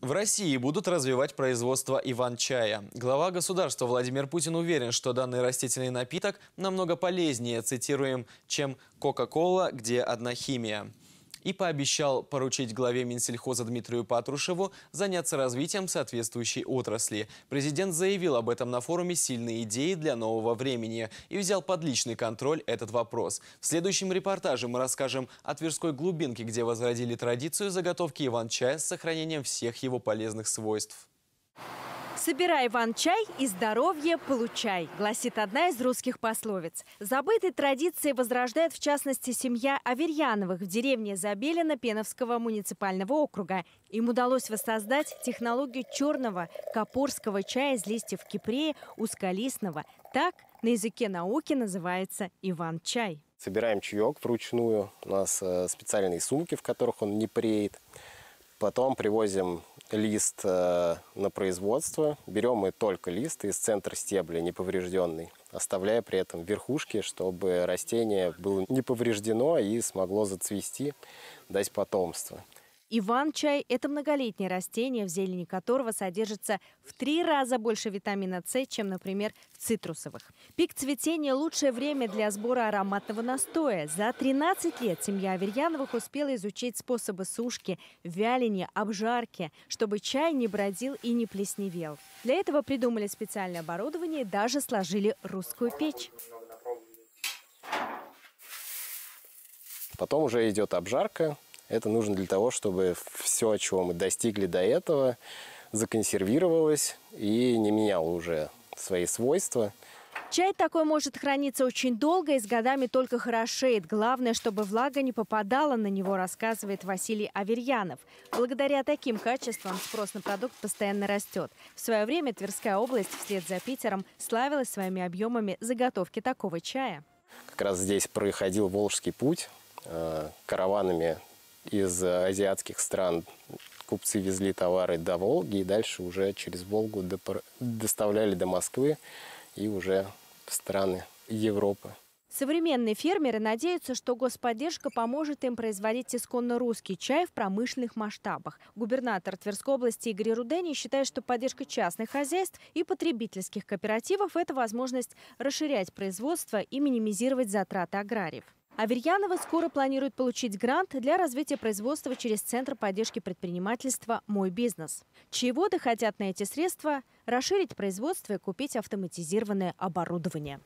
В России будут развивать производство иван-чая. Глава государства Владимир Путин уверен, что данный растительный напиток намного полезнее, цитируем, чем «Кока-кола, где одна химия» и пообещал поручить главе Минсельхоза Дмитрию Патрушеву заняться развитием соответствующей отрасли. Президент заявил об этом на форуме «Сильные идеи для нового времени» и взял под личный контроль этот вопрос. В следующем репортаже мы расскажем о Тверской глубинке, где возродили традицию заготовки иван-чая с сохранением всех его полезных свойств. Thank you. Собирай, Иван, чай и здоровье получай, гласит одна из русских пословиц. Забытые традиции возрождает, в частности, семья Аверьяновых в деревне Забелина Пеновского муниципального округа. Им удалось воссоздать технологию черного капорского чая из листьев кипрея узколистного. Так на языке науки называется Иван-чай. Собираем чаек вручную. У нас э, специальные сумки, в которых он не преет. Потом привозим лист э, на производство. Берем мы только лист из центра стебля, неповрежденный, оставляя при этом верхушки, чтобы растение было не повреждено и смогло зацвести, дать потомство. Иван-чай – это многолетнее растение, в зелени которого содержится в три раза больше витамина С, чем, например, в цитрусовых. Пик цветения – лучшее время для сбора ароматного настоя. За 13 лет семья Аверьяновых успела изучить способы сушки, вяления, обжарки, чтобы чай не бродил и не плесневел. Для этого придумали специальное оборудование и даже сложили русскую печь. Потом уже идет обжарка, это нужно для того, чтобы все, чего мы достигли до этого, законсервировалось и не меняло уже свои свойства. Чай такой может храниться очень долго и с годами только хорошеет. Главное, чтобы влага не попадала на него, рассказывает Василий Аверьянов. Благодаря таким качествам спрос на продукт постоянно растет. В свое время Тверская область вслед за Питером славилась своими объемами заготовки такого чая. Как раз здесь проходил Волжский путь э, караванами из э, азиатских стран купцы везли товары до Волги и дальше уже через Волгу доставляли до Москвы и уже в страны Европы. Современные фермеры надеются, что господдержка поможет им производить исконно русский чай в промышленных масштабах. Губернатор Тверской области Игорь Рудени считает, что поддержка частных хозяйств и потребительских кооперативов – это возможность расширять производство и минимизировать затраты аграриев. Аверьянова скоро планирует получить грант для развития производства через Центр поддержки предпринимательства «Мой бизнес». хотят на эти средства – расширить производство и купить автоматизированное оборудование.